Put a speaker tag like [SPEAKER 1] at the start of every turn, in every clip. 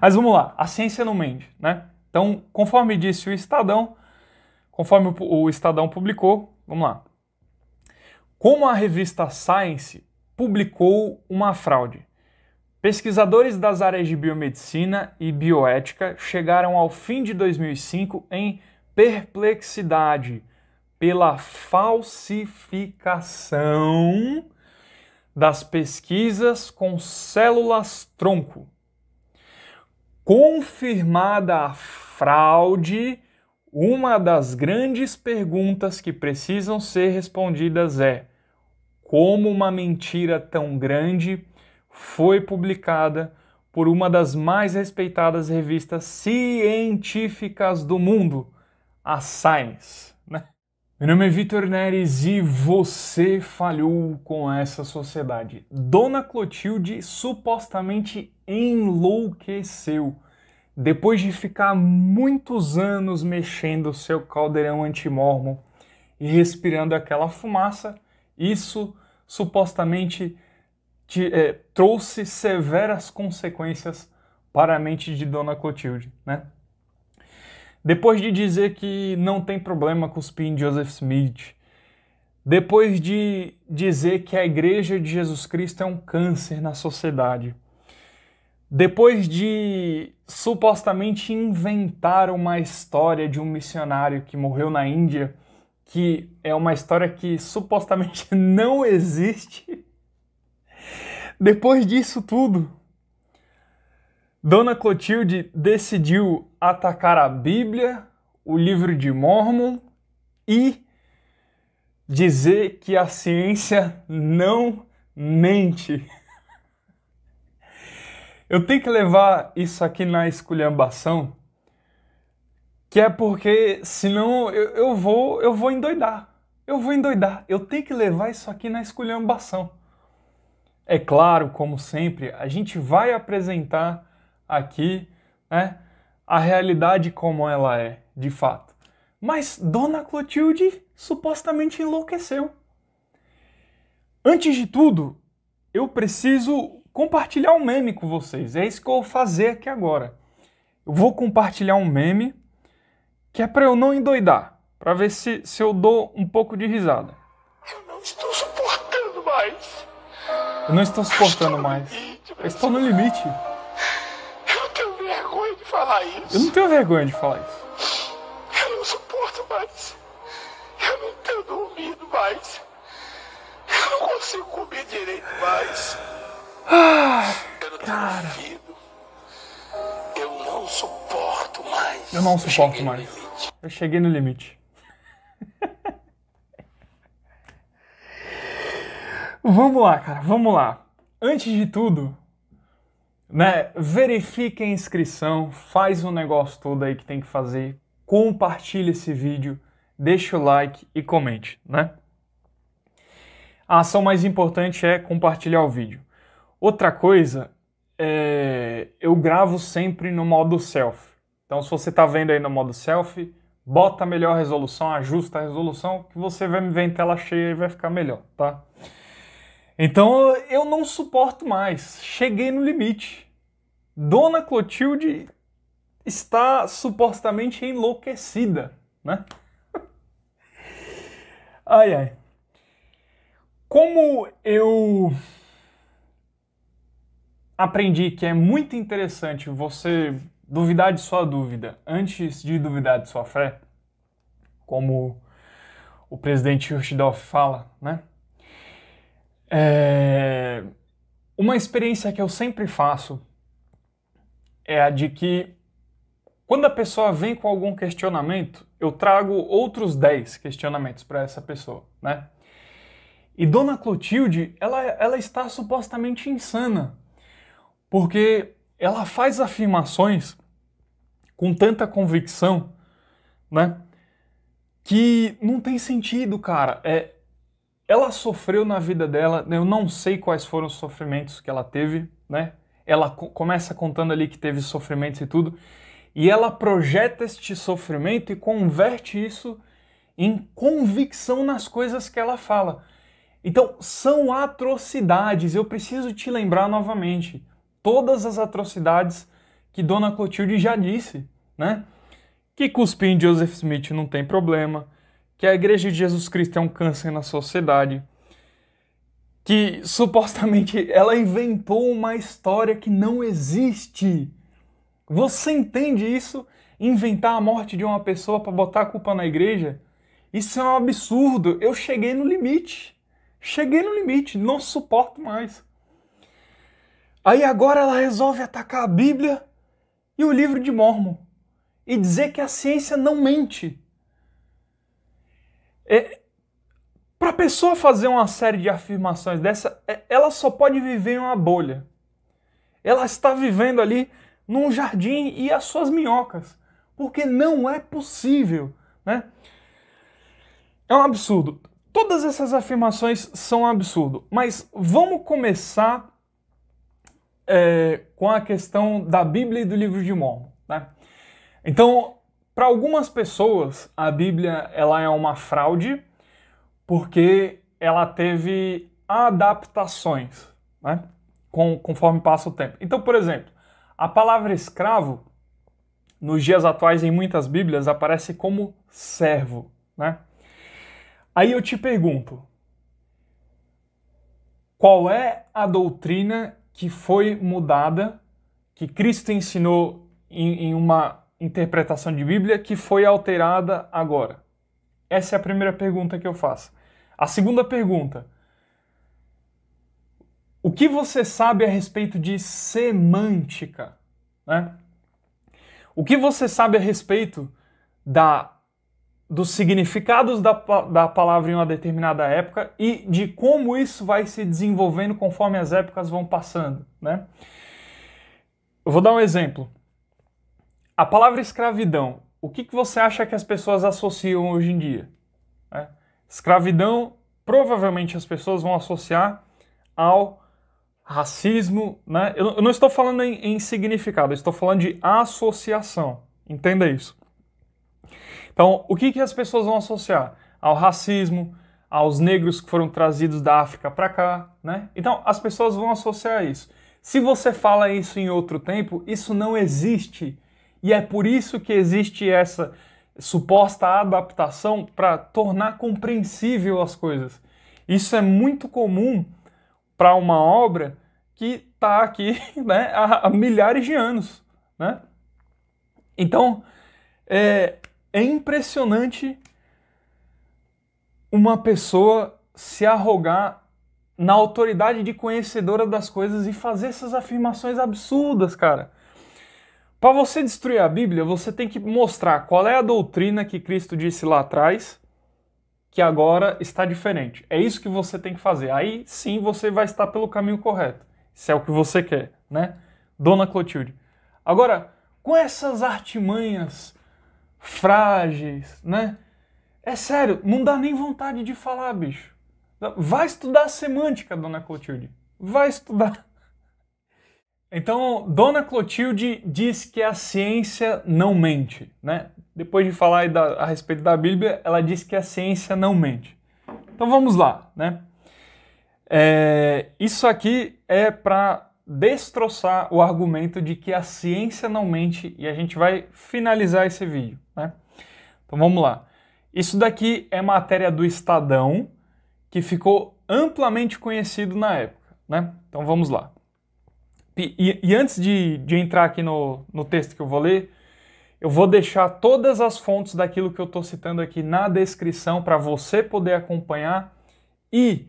[SPEAKER 1] Mas vamos lá, a ciência não mente, né? Então, conforme disse o Estadão, conforme o Estadão publicou, vamos lá. Como a revista Science publicou uma fraude. Pesquisadores das áreas de biomedicina e bioética chegaram ao fim de 2005 em perplexidade pela falsificação das pesquisas com células tronco confirmada a fraude, uma das grandes perguntas que precisam ser respondidas é: como uma mentira tão grande foi publicada por uma das mais respeitadas revistas científicas do mundo, a Science? Meu nome é Vitor Neres e você falhou com essa sociedade. Dona Clotilde supostamente enlouqueceu depois de ficar muitos anos mexendo seu caldeirão antimormo e respirando aquela fumaça. Isso supostamente te, é, trouxe severas consequências para a mente de Dona Clotilde, né? Depois de dizer que não tem problema cuspir em Joseph Smith, depois de dizer que a Igreja de Jesus Cristo é um câncer na sociedade, depois de supostamente inventar uma história de um missionário que morreu na Índia, que é uma história que supostamente não existe, depois disso tudo, Dona Clotilde decidiu atacar a Bíblia, o livro de Mormon e dizer que a ciência não mente. Eu tenho que levar isso aqui na esculhambação, que é porque senão eu, eu vou eu vou endoidar. Eu vou endoidar. Eu tenho que levar isso aqui na esculhambação. É claro, como sempre, a gente vai apresentar aqui, né? A realidade como ela é, de fato. Mas Dona Clotilde supostamente enlouqueceu. Antes de tudo, eu preciso compartilhar um meme com vocês. É isso que eu vou fazer aqui agora. Eu vou compartilhar um meme que é para eu não endoidar, para ver se, se eu dou um pouco de risada. Eu não estou suportando mais. Eu não estou suportando mais. Eu estou no limite falar isso. Eu não tenho vergonha de falar isso. Eu não suporto mais. Eu não tenho dormido mais. Eu não consigo comer direito mais. Ah, eu não tenho cara. Eu não suporto mais. Eu não suporto eu mais. Eu cheguei no limite. vamos lá, cara, vamos lá. Antes de tudo, né? Verifique a inscrição, faz o um negócio todo aí que tem que fazer, compartilhe esse vídeo, deixa o like e comente, né? A ação mais importante é compartilhar o vídeo. Outra coisa, é... eu gravo sempre no modo self. Então, se você está vendo aí no modo self, bota a melhor resolução, ajusta a resolução, que você vai me ver em tela cheia e vai ficar melhor, tá? Então eu não suporto mais. Cheguei no limite. Dona Clotilde está supostamente enlouquecida, né? Ai ai. Como eu aprendi que é muito interessante você duvidar de sua dúvida antes de duvidar de sua fé, como o presidente Rochdorff fala, né? É... Uma experiência que eu sempre faço é a de que quando a pessoa vem com algum questionamento, eu trago outros 10 questionamentos para essa pessoa, né? E Dona Clotilde, ela, ela está supostamente insana, porque ela faz afirmações com tanta convicção, né? Que não tem sentido, cara. É, ela sofreu na vida dela, eu não sei quais foram os sofrimentos que ela teve, né? Ela começa contando ali que teve sofrimentos e tudo, e ela projeta este sofrimento e converte isso em convicção nas coisas que ela fala. Então, são atrocidades, eu preciso te lembrar novamente, todas as atrocidades que Dona Clotilde já disse, né? Que cuspir em Joseph Smith não tem problema, que a Igreja de Jesus Cristo é um câncer na sociedade, que supostamente ela inventou uma história que não existe. Você entende isso? Inventar a morte de uma pessoa para botar a culpa na igreja? Isso é um absurdo. Eu cheguei no limite. Cheguei no limite, não suporto mais. Aí agora ela resolve atacar a Bíblia e o livro de Mormon e dizer que a ciência não mente. É, Para a pessoa fazer uma série de afirmações dessa, é, ela só pode viver em uma bolha. Ela está vivendo ali num jardim e as suas minhocas, porque não é possível, né? É um absurdo. Todas essas afirmações são um absurdo, mas vamos começar é, com a questão da Bíblia e do livro de Mormon. Né? Então, para algumas pessoas, a Bíblia ela é uma fraude porque ela teve adaptações, né? Com, conforme passa o tempo. Então, por exemplo, a palavra escravo nos dias atuais em muitas Bíblias aparece como servo, né? Aí eu te pergunto, qual é a doutrina que foi mudada, que Cristo ensinou em, em uma interpretação de Bíblia que foi alterada agora? Essa é a primeira pergunta que eu faço. A segunda pergunta: o que você sabe a respeito de semântica? Né? O que você sabe a respeito da, dos significados da, da palavra em uma determinada época e de como isso vai se desenvolvendo conforme as épocas vão passando? Né? Eu vou dar um exemplo. A palavra escravidão, o que, que você acha que as pessoas associam hoje em dia? É. Escravidão, provavelmente as pessoas vão associar ao racismo, né? Eu, eu não estou falando em, em significado, eu estou falando de associação. Entenda isso. Então, o que, que as pessoas vão associar? Ao racismo, aos negros que foram trazidos da África para cá, né? Então, as pessoas vão associar isso. Se você fala isso em outro tempo, isso não existe e é por isso que existe essa suposta adaptação para tornar compreensível as coisas. Isso é muito comum para uma obra que está aqui né, há, milhares de anos. Né? Então, é, é impressionante uma pessoa se arrogar na autoridade de conhecedora das coisas e fazer essas afirmações absurdas, cara. Para você destruir a Bíblia, você tem que mostrar qual é a doutrina que Cristo disse lá atrás, que agora está diferente. É isso que você tem que fazer. Aí sim você vai estar pelo caminho correto. Se é o que você quer, né? Dona Clotilde. Agora, com essas artimanhas frágeis, né? É sério, não dá nem vontade de falar, bicho. Vai estudar semântica, dona Clotilde. Vai estudar. Então, Dona Clotilde diz que a ciência não mente, né? Depois de falar da, a respeito da Bíblia, ela diz que a ciência não mente. Então vamos lá, né? É, isso aqui é para destroçar o argumento de que a ciência não mente e a gente vai finalizar esse vídeo, né? Então vamos lá. Isso daqui é matéria do Estadão que ficou amplamente conhecido na época, né? Então vamos lá. E, e antes de, de, entrar aqui no, no texto que eu vou ler, eu vou deixar todas as fontes daquilo que eu estou citando aqui na descrição para você poder acompanhar. E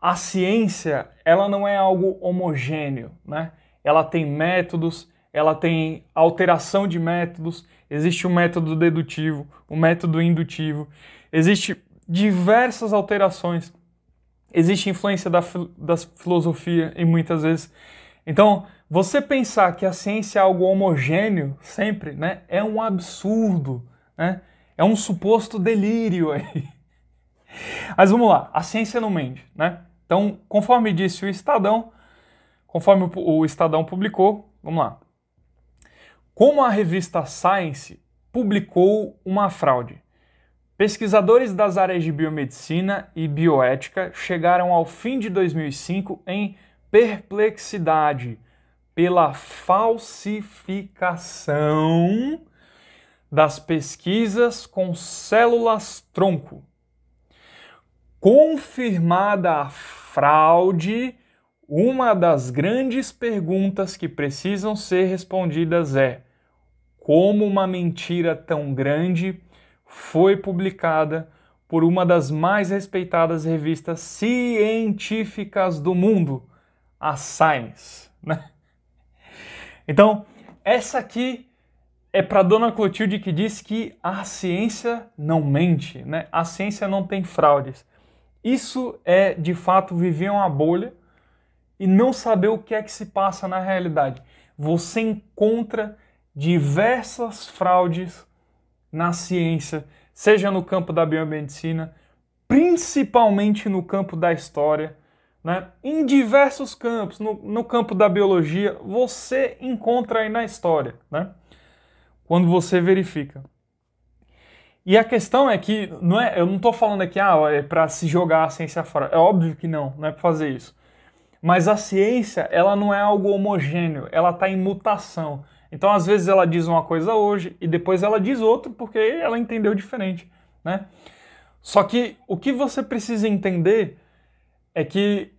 [SPEAKER 1] a ciência, ela não é algo homogêneo, né? Ela tem métodos, ela tem alteração de métodos, existe o um método dedutivo, o um método indutivo, existe diversas alterações, existe influência da, da filosofia e muitas vezes então, você pensar que a ciência é algo homogêneo sempre, né, é um absurdo, né? É um suposto delírio aí. Mas vamos lá, a ciência não mente, né? Então, conforme disse o Estadão, conforme o Estadão publicou, vamos lá. Como a revista Science publicou uma fraude. Pesquisadores das áreas de biomedicina e bioética chegaram ao fim de 2005 em perplexidade pela falsificação das pesquisas com células tronco. Confirmada a fraude, uma das grandes perguntas que precisam ser respondidas é: como uma mentira tão grande foi publicada por uma das mais respeitadas revistas científicas do mundo? a Science, né? Então, essa aqui é para Dona Clotilde que diz que a ciência não mente, né? A ciência não tem fraudes. Isso é, de fato, viver uma bolha e não saber o que é que se passa na realidade. Você encontra diversas fraudes na ciência, seja no campo da biomedicina, principalmente no campo da história, né? Em diversos campos, no, no, campo da biologia, você encontra aí na história, né? quando você verifica. E a questão é que, não é, eu não estou falando aqui ah, é para se jogar a ciência fora. É óbvio que não, não é para fazer isso. Mas a ciência, ela não é algo homogêneo, ela está em mutação. Então, às vezes, ela diz uma coisa hoje e depois ela diz outra porque ela entendeu diferente. Né? Só que o que você precisa entender é que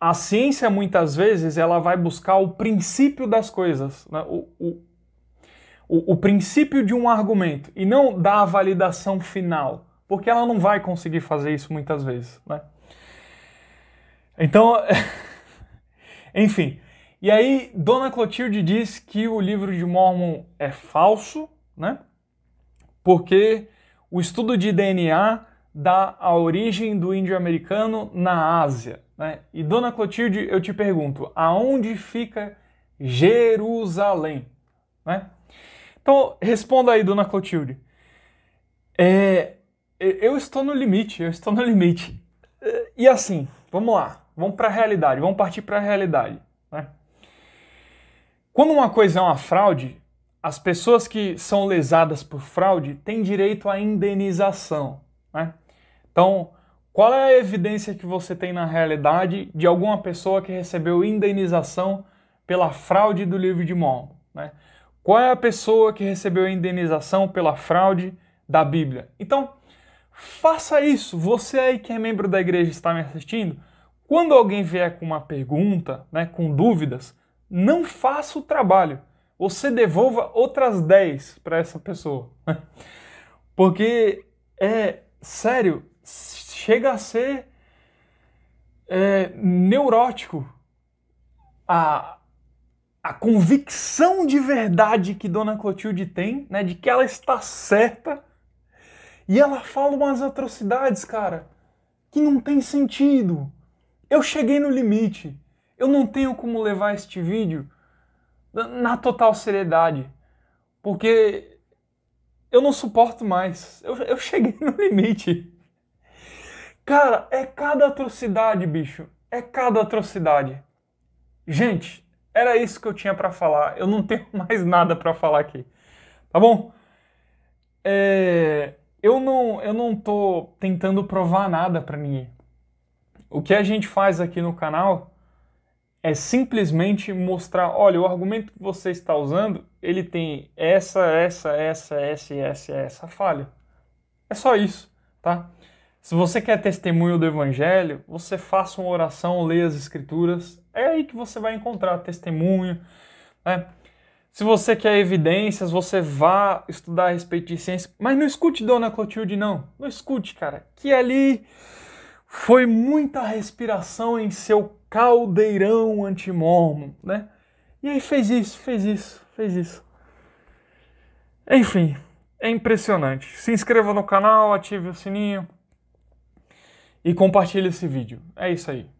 [SPEAKER 1] a ciência muitas vezes ela vai buscar o princípio das coisas, né? o, o, o, o, princípio de um argumento e não dar a validação final, porque ela não vai conseguir fazer isso muitas vezes, né? Então, enfim. E aí, Dona Clotilde diz que o livro de Mormon é falso, né? Porque o estudo de DNA dá a origem do índio americano na Ásia. Né? E Dona Clotilde, eu te pergunto, aonde fica Jerusalém? Né? Então, responda aí, Dona Clotilde. É, eu estou no limite, eu estou no limite. E assim, vamos lá, vamos para a realidade, vamos partir para a realidade. Né? Quando uma coisa é uma fraude, as pessoas que são lesadas por fraude têm direito à indenização. Né? Então, qual é a evidência que você tem na realidade de alguma pessoa que recebeu indenização pela fraude do livro de Mó? Né? Qual é a pessoa que recebeu indenização pela fraude da Bíblia? Então, faça isso. Você aí que é membro da igreja está me assistindo, quando alguém vier com uma pergunta, né, com dúvidas, não faça o trabalho. Você devolva outras 10 para essa pessoa. Né? Porque é sério, chega a ser é, neurótico a, a convicção de verdade que Dona Clotilde tem, né, de que ela está certa, e ela fala umas atrocidades, cara, que não tem sentido. Eu cheguei no limite. Eu não tenho como levar este vídeo na total seriedade, porque eu não suporto mais. Eu, eu cheguei no limite. Cara, é cada atrocidade, bicho. É cada atrocidade. Gente, era isso que eu tinha para falar. Eu não tenho mais nada para falar aqui. Tá bom? É... eu não eu não tô tentando provar nada para ninguém. O que a gente faz aqui no canal é simplesmente mostrar, olha, o argumento que você está usando, ele tem essa, essa, essa, essa, essa, essa falha. É só isso, tá? Se você quer testemunho do Evangelho, você faça uma oração, leia as Escrituras, é aí que você vai encontrar testemunho. Né? Se você quer evidências, você vá estudar a respeito de ciência, mas não escute Dona Clotilde, não. Não escute, cara, que ali foi muita respiração em seu caldeirão antimormo, né? E aí fez isso, fez isso, fez isso. Enfim, é impressionante. Se inscreva no canal, ative o sininho e compartilhe esse vídeo. É isso aí.